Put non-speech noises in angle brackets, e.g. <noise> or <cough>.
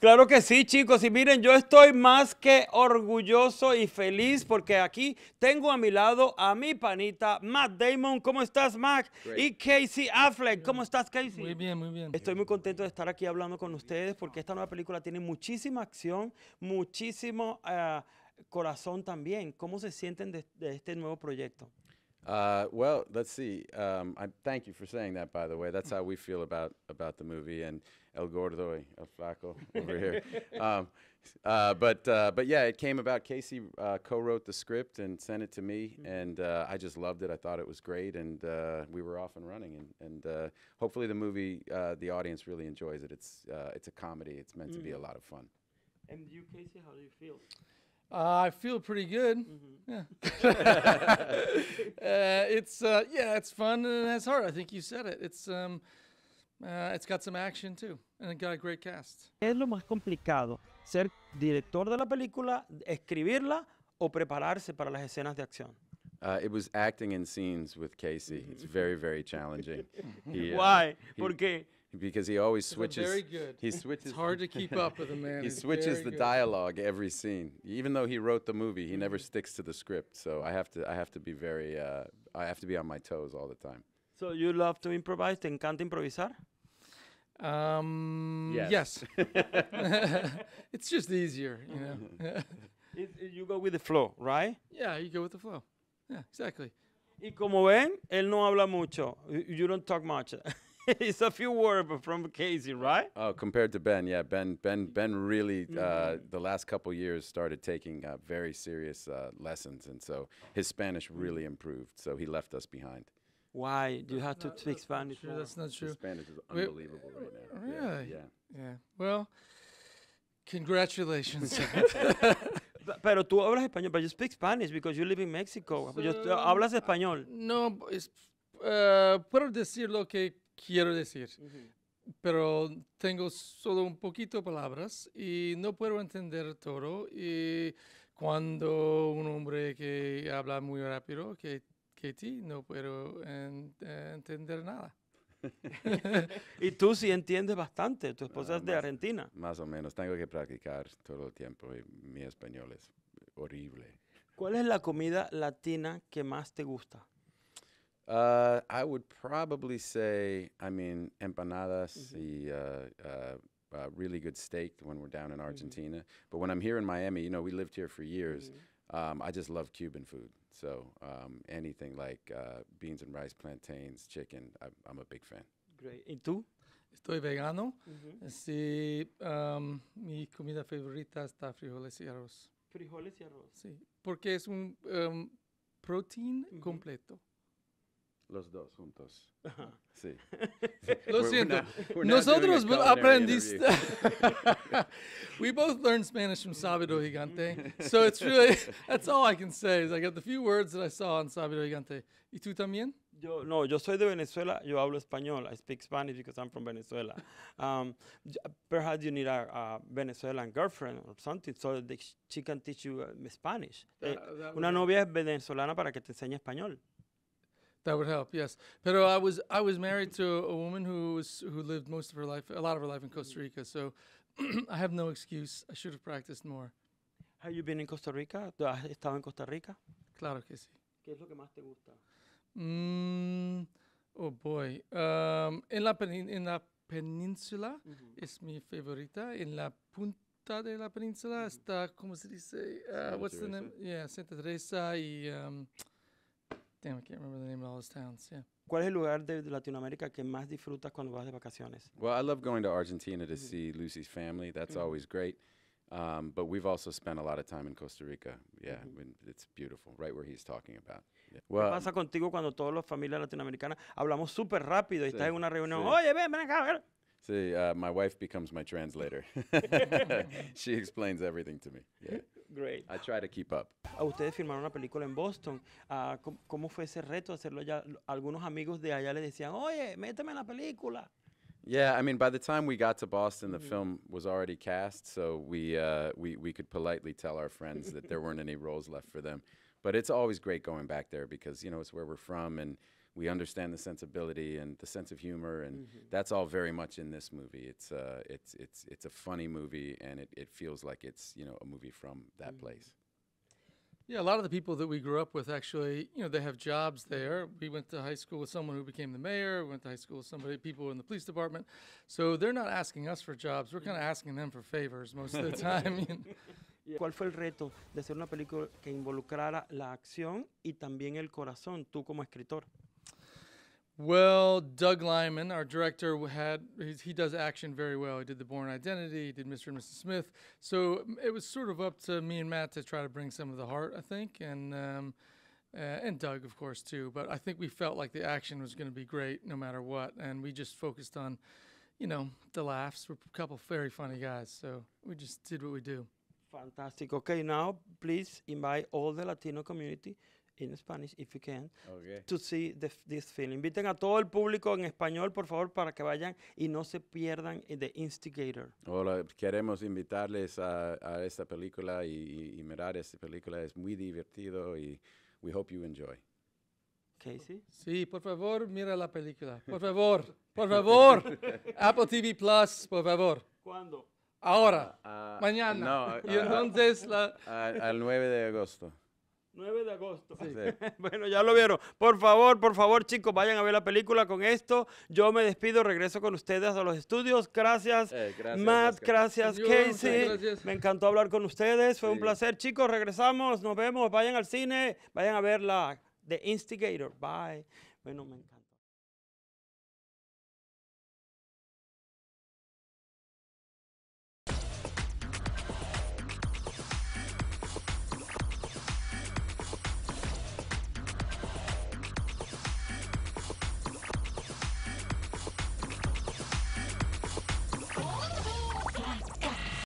Claro que sí, chicos. Y miren, yo estoy más que orgulloso y feliz porque aquí tengo a mi lado a mi panita Matt Damon. ¿Cómo estás, Matt? Y Casey Affleck. ¿Cómo estás, Casey? Muy bien, muy bien. Estoy muy contento de estar aquí hablando con ustedes porque esta nueva película tiene muchísima acción, muchísimo eh, corazón también. ¿Cómo se sienten de este nuevo proyecto? Uh, well, let's see. Um, I thank you for saying that, by the way. That's how we feel about about the movie and El Gordo, El Flaco over here. <laughs> Um, uh, but uh, but yeah, it came about. Casey uh, co-wrote the script and sent it to me, mm -hmm. and uh, I just loved it. I thought it was great, and uh, we were off and running. And, and hopefully, the movie the audience really enjoys it. It's it's a comedy. It's meant mm -hmm. to be a mm. lot of fun. And you, Casey, how do you feel? Uh, I feel pretty good. Mm-hmm. Yeah. <laughs> uh, it's uh, yeah, it's fun and it has heart. I think you said it. It's um, uh, it's got some action too, and it got a great cast. Es lo más complicado, ser director de la película, escribirla o prepararse para las escenas de acción. Uh, it was acting in scenes with Casey. It's very, very challenging. <laughs> He, uh, Why? He, ¿Por because he always switches. Very good. He switches. It's hard to keep up with a man. <laughs> he switches the good. dialogue every scene. Even though he wrote the movie, he never mm-hmm. sticks to the script. So I have to I have to be very uh, I have to be on my toes all the time. So you love to improvise? ¿Te encanta improvisar? Um, yes. yes. <laughs> <laughs> it's just easier, you know. It, you go with the flow, right? Yeah, you go with the flow. Yeah, exactly. Y como ven, él no habla mucho. You don't talk much. <laughs> it's a few words from Casey, right? Oh, compared to Ben, yeah, Ben, Ben, Ben really uh, mm-hmm. the last couple years started taking uh, very serious uh, lessons, and so his Spanish mm-hmm. really improved. So he left us behind. Why do you have to speak Spanish? True, that's not true. His Spanish is unbelievable we, right now. Really? Yeah. Yeah. yeah. Well, congratulations. <laughs> Pero tú hablas español, but you speak Spanish because you live in Mexico. So, hablas uh, español. No, es, uh, puedo decirlo que quiero decir. Pero tengo solo un poquito de palabras y no puedo entender todo. Y cuando un hombre que habla muy rápido, que, ti, no puedo eh, entender nada. <laughs> y tú sí entiendes bastante, tu esposa es de Argentina. Más o menos, tengo que practicar todo el tiempo y mi español es horrible. ¿Cuál es la comida latina que más te gusta? Uh, I would probably say, I mean, empanadas, mm-hmm. the uh, uh, uh, really good steak when we're down in mm-hmm. Argentina. Mm-hmm. But when I'm here in Miami, you know, we lived here for years. Mm-hmm. Um, I just love Cuban food. So um, anything like uh, beans and rice, plantains, chicken, I, am a big fan. Great. ¿Y tú? Estoy vegano. Mm-hmm. Sí, um, mi comida favorita está frijoles y arroz. Frijoles y arroz. Sí, porque es un um, protein mm-hmm. completo. Los dos juntos. Sí. <laughs> Lo siento. Nosotros aprendiste. <laughs> we both learned Spanish from Sabido Gigante. So it's really, <laughs> that's all I can say is I got the few words that I saw on Sabido Gigante. ¿Y tú también? Yo, no, yo soy de Venezuela. Yo hablo español. I speak Spanish because I'm from Venezuela. Um, perhaps you need a, Venezuelan girlfriend or something so that she can teach you uh, Spanish. Eh, una novia es venezolana para que te enseñe español. That would help, yes. Pero uh, I was I was married to a woman who was who lived most of her life, a lot of her life in Costa mm-hmm. Rica. So <clears throat> I have no excuse. I should have practiced more. Have you been in Costa Rica? ¿Has estado en Costa Rica? Claro que sí. ¿Qué es lo que más te gusta? Mm, oh boy. Um, en la en la península uh mm-hmm. -huh. es mi favorita. En la punta de la península mm-hmm. está, ¿cómo se dice? Uh, what's Teresa. the name? Yeah, Santa Teresa y. Um, Damn, I can't remember the name of all those towns. Yeah. ¿Cuál es el lugar de Latinoamérica que más disfrutas cuando vas de vacaciones? Well, I love going to Argentina to mm -hmm. see Lucy's family. That's mm -hmm. always great. Um, but we've also spent a lot of time in Costa Rica. Yeah, mm -hmm. it's beautiful, right where he's talking about. Yeah. Well, ¿Qué pasa contigo cuando todas las familias latinoamericanas hablamos súper rápido y sí, estás en una reunión? Sí. Oye, ven, ven acá, See, uh, my wife becomes my translator. <laughs> <laughs> she explains everything to me. Yeah great. I try to keep up. Ustedes filmaron una película en Boston. Uh, ¿cómo, ¿Cómo fue ese reto hacerlo allá? Algunos amigos de allá les decían, oye, méteme en la película. Yeah, I mean, by the time we got to Boston, the mm -hmm. film was already cast, so we, uh, we, we could politely tell our friends that there weren't any roles left for them. But it's always great going back there because, you know, it's where we're from and – we understand the sensibility and the sense of humor, and mm-hmm. that's all very much in this movie. It's uh, it's it's it's a funny movie, and it, it feels like it's you know a movie from that mm-hmm. place. Yeah, a lot of the people that we grew up with actually, you know, they have jobs there. We went to high school with someone who became the mayor. We went to high school with somebody, people in the police department. So they're not asking us for jobs. We're kind of asking them for favors most of the <laughs> time. ¿Cuál fue el reto de hacer una película que involucrara la acción y también el corazón, tú como escritor? Well, Doug Lyman, our director, had he does action very well. He did The Born Identity, he did Mr. and Mrs. Smith. So it was sort of up to me and Matt to try to bring some of the heart, I think, and um, uh, and Doug, of course, too. But I think we felt like the action was going to be great no matter what, and we just focused on, you know, the laughs. We're a couple very funny guys, so we just did what we do. Fantastic. Okay, now please invite all the Latino community in Spanish, if you to see this film. Inviten a todo el público en español, por favor, para que vayan y no se pierdan The Instigator. Hola, queremos invitarles a, a esta película y, mirar esta película. Es muy divertido y we hope you enjoy. Casey? Sí, por favor, mira la película. Por favor, por favor. <laughs> Apple TV Plus, por favor. ¿Cuándo? Ahora, ah, mañana. No, y ah, entonces la... Ah, al 9 de agosto. 9 de agosto. <laughs> bueno, ya lo vieron. Por favor, por favor, chicos, vayan a ver la película con esto. Yo me despido, regreso con ustedes a los estudios. Gracias, eh, gracias Matt, gracias, Casey. Me encantó hablar con ustedes. Fue un placer, chicos. Regresamos, nos vemos. Vayan al cine, vayan a ver la The Instigator. Bye. Bueno, me encanta.